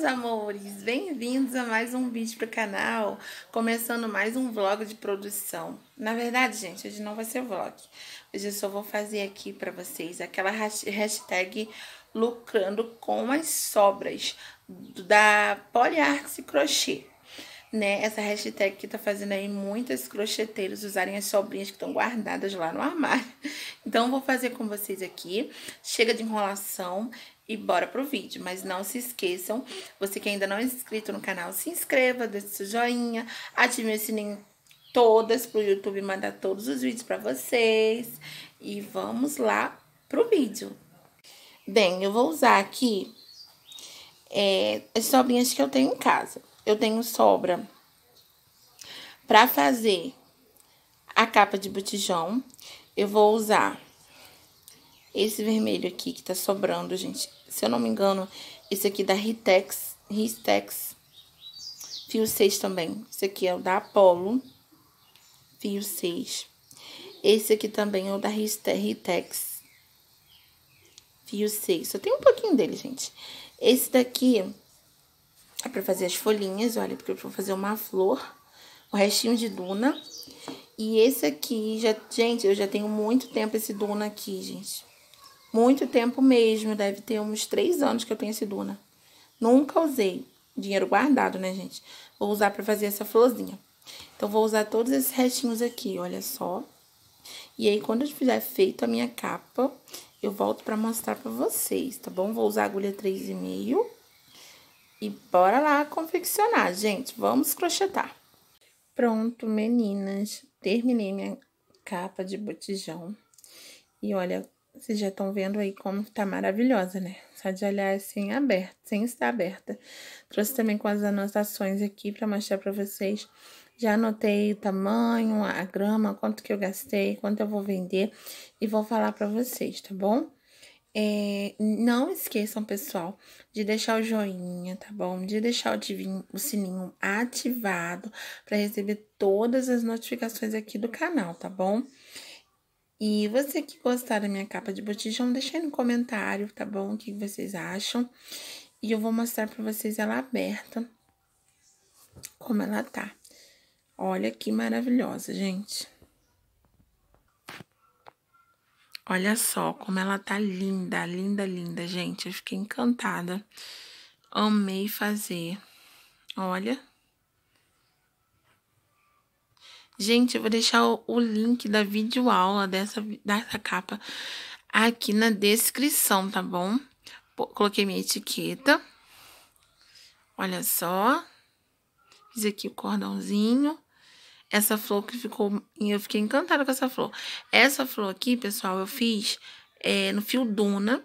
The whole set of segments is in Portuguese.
meus amores! Bem-vindos a mais um vídeo para o canal, começando mais um vlog de produção. Na verdade, gente, hoje não vai ser vlog. Hoje eu só vou fazer aqui para vocês aquela hashtag lucrando com as sobras da Poliarx Crochê, né? Essa hashtag que tá fazendo aí muitas crocheteiras usarem as sobrinhas que estão guardadas lá no armário. Então, vou fazer com vocês aqui. Chega de enrolação e bora pro vídeo. Mas não se esqueçam, você que ainda não é inscrito no canal, se inscreva, deixe seu joinha, ative o sininho todas pro YouTube mandar todos os vídeos para vocês. E vamos lá pro vídeo. Bem, eu vou usar aqui é, as sobrinhas que eu tenho em casa eu tenho sobra para fazer a capa de botijão, eu vou usar esse vermelho aqui que tá sobrando, gente. Se eu não me engano, esse aqui da Ritex, Ristex, fio 6 também. Esse aqui é o da Apollo, fio 6. Esse aqui também é o da Ritex, fio 6. Só tem um pouquinho dele, gente. Esse daqui é para fazer as folhinhas, olha, porque eu vou fazer uma flor, o um restinho de duna. E esse aqui, já, gente, eu já tenho muito tempo esse duna aqui, gente. Muito tempo mesmo, deve ter uns três anos que eu tenho esse duna. Nunca usei. Dinheiro guardado, né, gente? Vou usar para fazer essa florzinha. Então, vou usar todos esses restinhos aqui, olha só. E aí, quando eu fizer feito a minha capa, eu volto para mostrar para vocês, tá bom? Vou usar agulha 3,5. E bora lá confeccionar, gente. Vamos crochetar. Pronto, meninas. Terminei minha capa de botijão. E olha, vocês já estão vendo aí como tá maravilhosa, né? Só tá de olhar assim aberta, sem estar aberta. Trouxe também com as anotações aqui para mostrar para vocês. Já anotei o tamanho, a grama, quanto que eu gastei, quanto eu vou vender e vou falar para vocês, tá bom? É, não esqueçam, pessoal, de deixar o joinha, tá bom? De deixar o, divinho, o sininho ativado para receber todas as notificações aqui do canal, tá bom? E você que gostar da minha capa de botijão, deixa aí no comentário, tá bom? O que vocês acham. E eu vou mostrar para vocês ela aberta, como ela tá. Olha que maravilhosa, gente. Olha só como ela tá linda, linda, linda, gente. Eu fiquei encantada. Amei fazer. Olha. Gente, eu vou deixar o, link da videoaula dessa, dessa capa aqui na descrição, tá bom? Coloquei minha etiqueta. Olha só. Fiz aqui o cordãozinho. Essa flor que ficou. Eu fiquei encantada com essa flor. Essa flor aqui, pessoal, eu fiz é, no fio Duna.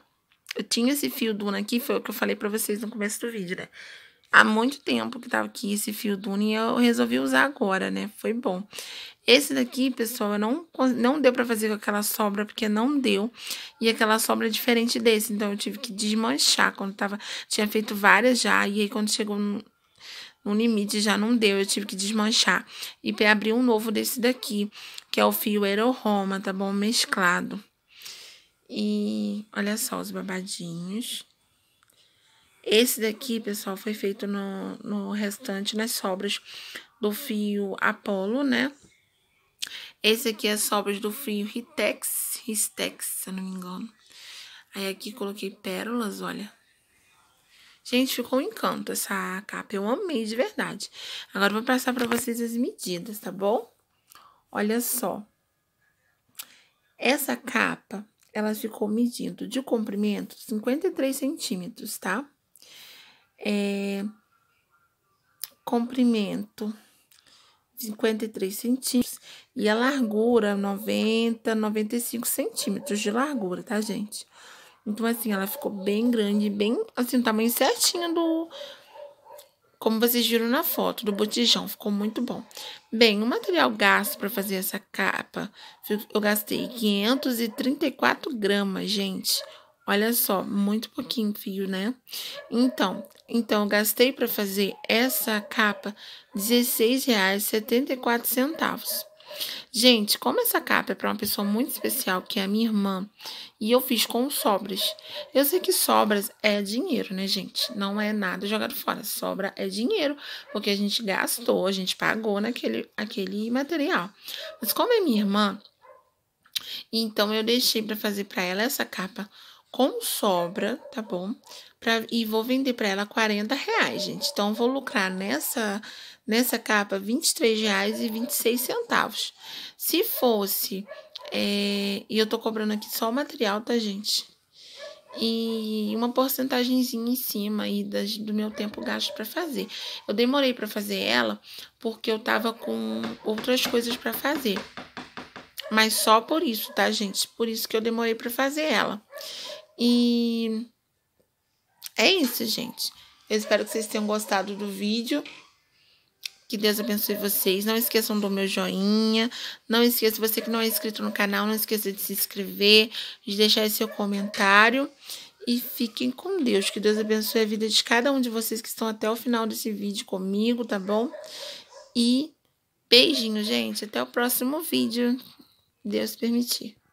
Eu tinha esse fio Duna aqui, foi o que eu falei pra vocês no começo do vídeo, né? Há muito tempo que tava aqui esse fio Duna e eu resolvi usar agora, né? Foi bom. Esse daqui, pessoal, eu não, não deu pra fazer com aquela sobra, porque não deu. E aquela sobra é diferente desse, então eu tive que desmanchar quando tava... Tinha feito várias já, e aí quando chegou no limite já não deu, eu tive que desmanchar e abrir um novo desse daqui, que é o fio Aero tá bom? Mesclado. E olha só os babadinhos. Esse daqui, pessoal, foi feito no, no restante, nas sobras do fio Apollo, né? Esse aqui é sobras do fio Ritex, Ristex, se eu não me engano. Aí aqui coloquei pérolas, olha. Gente, ficou um encanto essa capa. Eu amei de verdade. Agora vou passar para vocês as medidas, tá bom? Olha só. Essa capa, ela ficou medindo de comprimento 53 centímetros, tá? É... Comprimento 53 centímetros e a largura 90, 95 centímetros de largura, tá, gente? Então, assim, ela ficou bem grande, bem, assim, tamanho certinho do... Como vocês viram na foto, do botijão. Ficou muito bom. Bem, o material gasto para fazer essa capa, eu gastei 534 gramas, gente. Olha só, muito pouquinho fio, né? Então, então eu gastei para fazer essa capa R$16,74. Gente, como essa capa é para uma pessoa muito especial, que é a minha irmã, e eu fiz com sobras. Eu sei que sobras é dinheiro, né, gente? Não é nada jogado fora. Sobra é dinheiro, porque a gente gastou, a gente pagou naquele aquele material. Mas como é minha irmã, então eu deixei para fazer para ela essa capa com sobra, tá bom? Pra, e vou vender para ela 40 reais, gente. Então, vou lucrar nessa, nessa capa R$ 23,26. Se fosse... É, e eu tô cobrando aqui só o material, tá, gente? e uma porcentagemzinha em cima aí das, do meu tempo gasto para fazer. Eu demorei para fazer ela porque eu tava com outras coisas para fazer. Mas só por isso, tá, gente? Por isso que eu demorei para fazer ela. E é isso, gente. Eu espero que vocês tenham gostado do vídeo. Que Deus abençoe vocês. Não esqueçam do meu joinha. Não esqueça, você que não é inscrito no canal, não esqueça de se inscrever, de deixar seu comentário. E fiquem com Deus. Que Deus abençoe a vida de cada um de vocês que estão até o final desse vídeo comigo, tá bom? E beijinho, gente. Até o próximo vídeo. Deus permitir.